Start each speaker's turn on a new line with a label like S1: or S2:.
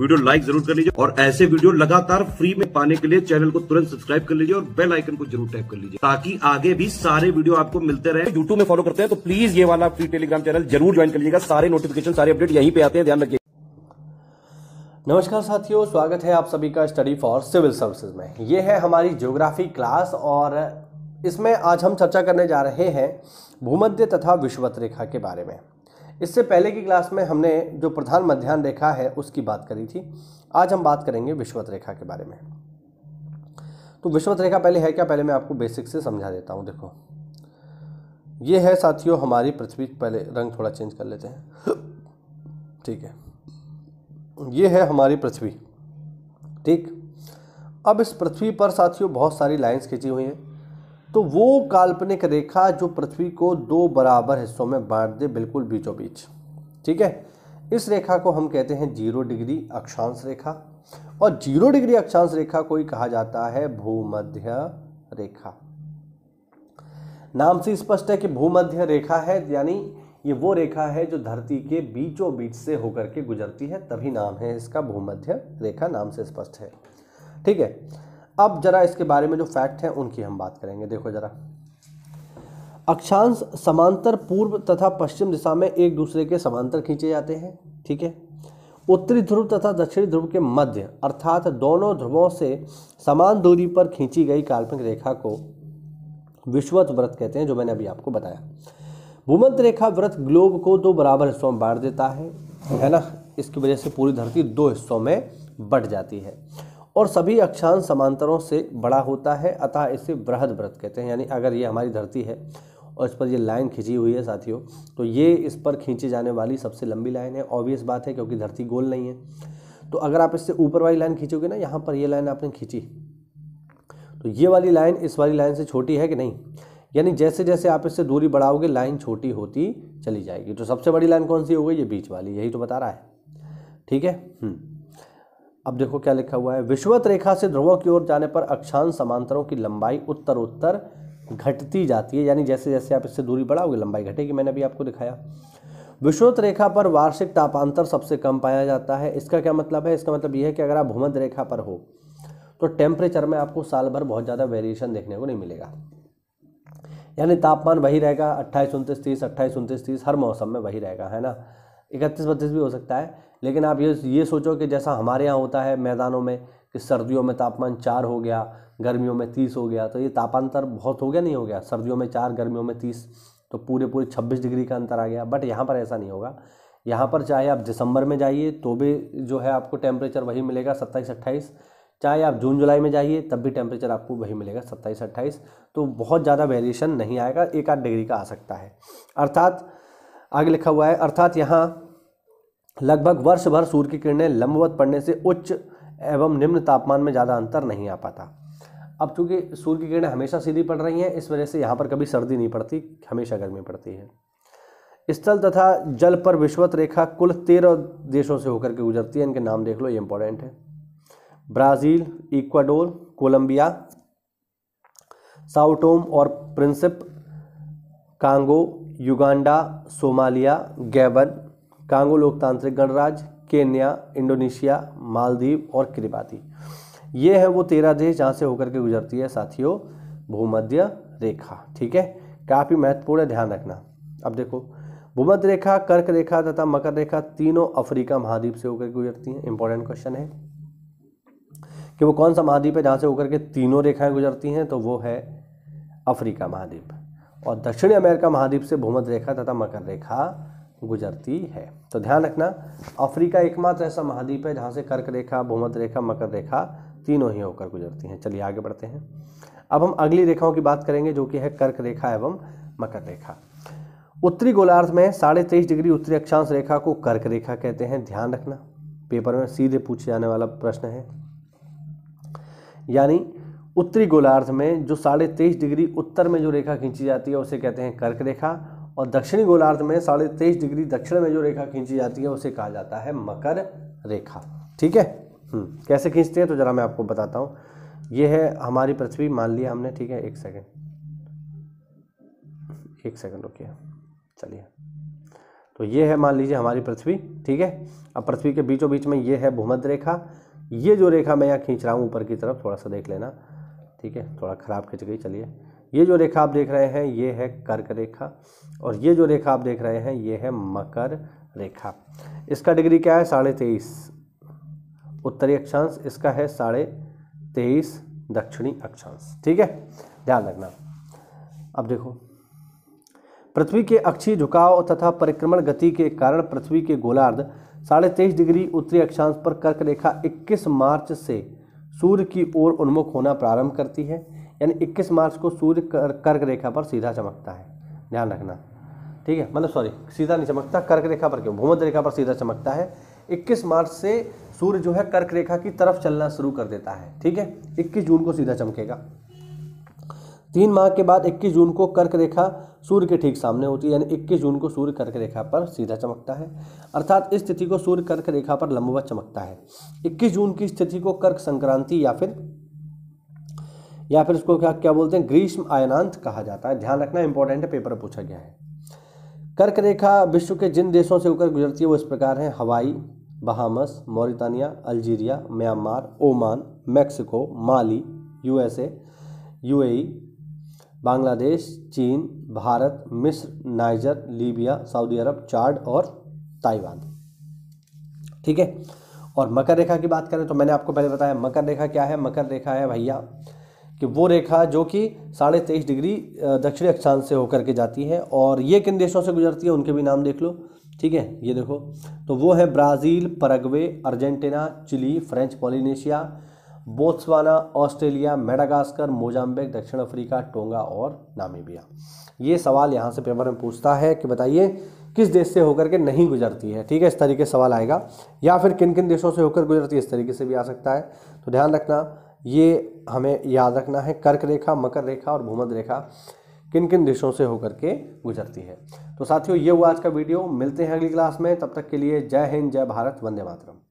S1: Video like जरूर कर लीजिए और ऐसे वीडियो लगातार फ्री में पाने के लिए चैनल को तुरंत सब्सक्राइब कर लीजिए और बेल आइकन को जरूर टैप कर लीजिए ताकि आगे भी सारे वीडियो आपको मिलते रहे यूट्यूब में फॉलो करते हैं तो प्लीज ये वाला फ्री टेलीग्राम चैनल जरूर ज्वाइन कर लीजिएगा सारे नोटिफिकेशन सारे अपडेट यहीं पे आते हैं ध्यान रखिए नमस्कार साथियों स्वागत है आप सभी का स्टडी फॉर सिविल सर्विसेज में ये है हमारी ज्योग्राफी क्लास और इसमें आज हम चर्चा करने जा रहे हैं भूमध्य तथा विश्वत रेखा के बारे में इससे पहले की क्लास में हमने जो प्रधान मध्यान रेखा है उसकी बात करी थी आज हम बात करेंगे विश्वत रेखा के बारे में तो विश्वत रेखा पहले है क्या पहले मैं आपको बेसिक से समझा देता हूँ देखो ये है साथियों हमारी पृथ्वी पहले रंग थोड़ा चेंज कर लेते हैं ठीक है ये है हमारी पृथ्वी ठीक अब इस पृथ्वी पर साथियों बहुत सारी लाइंस खींची हुई हैं तो वो काल्पनिक रेखा जो पृथ्वी को दो बराबर हिस्सों में बांट दे बिल्कुल बीचों बीच ठीक है इस रेखा को हम कहते हैं जीरो डिग्री अक्षांश रेखा और जीरो डिग्री अक्षांश रेखा को ही कहा जाता है भूमध्य रेखा नाम से स्पष्ट है कि भूमध्य रेखा है यानी ये वो रेखा है जो धरती के बीचों बीच से होकर के गुजरती है तभी नाम है इसका भूमध्य रेखा नाम से स्पष्ट है ठीक है अब जरा इसके बारे में जो फैक्ट है उनकी हम बात करेंगे देखो जरा अक्षांश समांतर पूर्व तथा पश्चिम दिशा में एक दूसरे के समांतर खींचे जाते हैं ठीक है उत्तरी ध्रुव तथा दक्षिणी ध्रुव के मध्य अर्थात दोनों ध्रुवों से समान दूरी पर खींची गई काल्पनिक रेखा को विश्वत व्रत कहते हैं जो मैंने अभी आपको बताया भूमंत रेखा व्रत ग्लोब को दो बराबर हिस्सों में बांट देता है है ना इसकी वजह से पूरी धरती दो हिस्सों में बट जाती है और सभी अक्षांश समांतरों से बड़ा होता है अतः इसे बृहद व्रत कहते हैं यानी अगर ये हमारी धरती है और इस पर ये लाइन खींची हुई है साथियों तो ये इस पर खींची जाने वाली सबसे लंबी लाइन है ऑब्वियस बात है क्योंकि धरती गोल नहीं है तो अगर आप इससे ऊपर वाली लाइन खींचोगे ना यहाँ पर ये लाइन आपने खींची तो ये वाली लाइन इस वाली लाइन से छोटी है कि नहीं यानी जैसे जैसे आप इससे दूरी बढ़ाओगे लाइन छोटी होती चली जाएगी तो सबसे बड़ी लाइन कौन सी हो गई ये बीच वाली यही तो बता रहा है ठीक है हम्म। अब देखो क्या लिखा हुआ है विश्वत रेखा से ध्रुवों की ओर जाने पर अक्षांश समांतरों की लंबाई उत्तर उत्तर घटती जाती है यानी जैसे जैसे आप इससे दूरी बढ़ाओगे लंबाई घटेगी मैंने अभी आपको दिखाया विश्वत रेखा पर वार्षिक तापांतर सबसे कम पाया जाता है इसका क्या मतलब है इसका मतलब यह है कि अगर आप भूमध्य रेखा पर हो तो टेम्परेचर में आपको साल भर बहुत ज़्यादा वेरिएशन देखने को नहीं मिलेगा यानी तापमान वही रहेगा अट्ठाईस उनतीस तीस अट्ठाईस उनतीस तीस हर मौसम में वही रहेगा है ना इकतीस बत्तीस भी हो सकता है लेकिन आप ये ये सोचो कि जैसा हमारे यहाँ होता है मैदानों में कि सर्दियों में तापमान चार हो गया गर्मियों में तीस हो गया तो ये तापांतर बहुत हो गया नहीं हो गया सर्दियों में चार गर्मियों में तीस तो पूरे पूरे छब्बीस डिग्री का अंतर आ गया बट यहाँ पर ऐसा नहीं होगा यहाँ पर चाहे आप दिसंबर में जाइए तो भी जो है आपको टेम्परेचर वही मिलेगा सत्ताईस अट्ठाईस चाहे आप जून जुलाई में जाइए तब भी टेम्परेचर आपको वही मिलेगा सत्ताईस अट्ठाईस तो बहुत ज़्यादा वेरिएशन नहीं आएगा एक आध डिग्री का आ सकता है अर्थात आगे लिखा हुआ है अर्थात यहाँ लगभग वर्ष भर सूर्य की किरणें लंबवत पड़ने से उच्च एवं निम्न तापमान में ज़्यादा अंतर नहीं आ पाता अब चूँकि सूर्य की किरणें हमेशा सीधी पड़ रही हैं इस वजह से यहाँ पर कभी सर्दी नहीं पड़ती हमेशा गर्मी पड़ती है स्थल तथा जल पर विश्वत रेखा कुल तेरह देशों से होकर के गुजरती है इनके नाम देख लो ये इंपॉर्टेंट है ब्राज़ील इक्वाडोर कोलंबिया साउटोम और Principe Congo Uganda Somalia Gabon Congo लोकतांत्रिक गणराज्य केन्या इंडोनेशिया मालदीव और किरिबाती ये है वो तेरह देश जहाँ से होकर के गुजरती है साथियों भूमध्य रेखा ठीक है काफ़ी महत्वपूर्ण है ध्यान रखना अब देखो भूमध्य रेखा कर्क रेखा तथा मकर रेखा तीनों अफ्रीका महाद्वीप से होकर गुजरती हैं इंपॉर्टेंट क्वेश्चन है कि वो कौन सा महाद्वीप है जहाँ से होकर के तीनों रेखाएं गुजरती हैं तो वो है अफ्रीका महाद्वीप और दक्षिणी अमेरिका महाद्वीप से भूमध्य रेखा तथा मकर रेखा गुजरती है तो ध्यान रखना अफ्रीका एकमात्र ऐसा महाद्वीप है जहाँ से कर्क रेखा भूमध रेखा मकर रेखा तीनों ही होकर गुजरती हैं चलिए आगे बढ़ते हैं अब हम अगली रेखाओं की बात करेंगे जो कि है कर्क रेखा एवं मकर रेखा उत्तरी गोलार्ध में साढ़े तेईस डिग्री उत्तरी अक्षांश रेखा को कर्क रेखा कहते हैं ध्यान रखना पेपर में सीधे पूछे जाने वाला प्रश्न है यानी उत्तरी गोलार्ध में जो साढ़े तेईस डिग्री उत्तर में जो रेखा खींची जाती है उसे कहते हैं कर्क रेखा और दक्षिणी गोलार्ध में साढ़े तेईस डिग्री दक्षिण में जो रेखा खींची जाती है उसे कहा जाता है मकर रेखा ठीक है हम्म, कैसे खींचते हैं तो ज़रा मैं आपको बताता हूँ ये है हमारी पृथ्वी मान लिया हमने ठीक है एक सेकेंड एक सेकेंड रुकिए चलिए तो ये है मान लीजिए हमारी पृथ्वी ठीक है अब पृथ्वी के बीचों बीच में ये है भूमध्य रेखा ये जो रेखा मैं यहाँ खींच रहा हूँ ऊपर की तरफ थोड़ा सा देख लेना ठीक है थोड़ा ख़राब खिंच गई चलिए ये जो रेखा आप देख रहे हैं ये है कर्क रेखा और ये जो रेखा आप देख रहे हैं ये है मकर रेखा इसका डिग्री क्या है साढ़े तेईस उत्तरी अक्षांश इसका है साढ़े तेईस दक्षिणी अक्षांश ठीक है ध्यान रखना अब देखो पृथ्वी के अक्षीय झुकाव तथा परिक्रमण गति के कारण पृथ्वी के गोलार्ध साढ़े तेईस डिग्री उत्तरी अक्षांश पर कर्क रेखा 21 मार्च से सूर्य की ओर उन्मुख होना प्रारंभ करती है यानी इक्कीस मार्च को सूर्य कर्क रेखा पर सीधा चमकता है ध्यान रखना ठीक है मतलब सॉरी सीधा नहीं चमकता कर्क रेखा पर क्यों भूमध्य रेखा पर सीधा चमकता है 21 मार्च से सूर्य जो है कर्क रेखा की तरफ चलना शुरू कर देता है ठीक है 21 जून को सीधा चमकेगा तीन माह के बाद 21 जून को कर्क रेखा सूर्य के ठीक सामने होती है यानी 21 जून को सूर्य कर्क रेखा पर सीधा चमकता है अर्थात इस स्थिति को सूर्य कर्क रेखा पर लंबवत चमकता है इक्कीस जून की स्थिति को कर्क संक्रांति या फिर या फिर इसको क्या क्या बोलते हैं ग्रीष्म आयनांत कहा जाता है ध्यान रखना इंपॉर्टेंट है पेपर पूछा गया है कर्क रेखा विश्व के जिन देशों से होकर गुजरती है वो इस प्रकार हैं Hawaii Bahamas Mauritania Algeria Myanmar Oman Mexico Mali USA UAE Bangladesh चीन भारत मिस्र Niger Libya Saudi Arab Chad और ताइवान ठीक है और मकर रेखा की बात करें तो मैंने आपको पहले बताया मकर रेखा क्या है मकर रेखा है भैया कि वो रेखा जो कि साढ़े तेईस डिग्री दक्षिणी अक्षांश से होकर के जाती है और ये किन देशों से गुजरती है उनके भी नाम देख लो ठीक है ये देखो तो वो है Brazil Paraguay Argentina Chile French Polynesia Botswana Australia Madagascar Mozambique दक्षिण अफ्रीका टोंगा और नामीबिया ये सवाल यहाँ से पेपर में पूछता है कि बताइए किस देश से होकर के नहीं गुजरती है ठीक है इस तरीके से सवाल आएगा या फिर किन किन देशों से होकर गुजरती है इस तरीके से भी आ सकता है तो ध्यान रखना ये हमें याद रखना है कर्क रेखा मकर रेखा और भूमध रेखा किन किन देशों से होकर के गुजरती है तो साथियों ये हुआ आज का वीडियो मिलते हैं अगली क्लास में तब तक के लिए जय हिंद जय भारत वंदे मातरम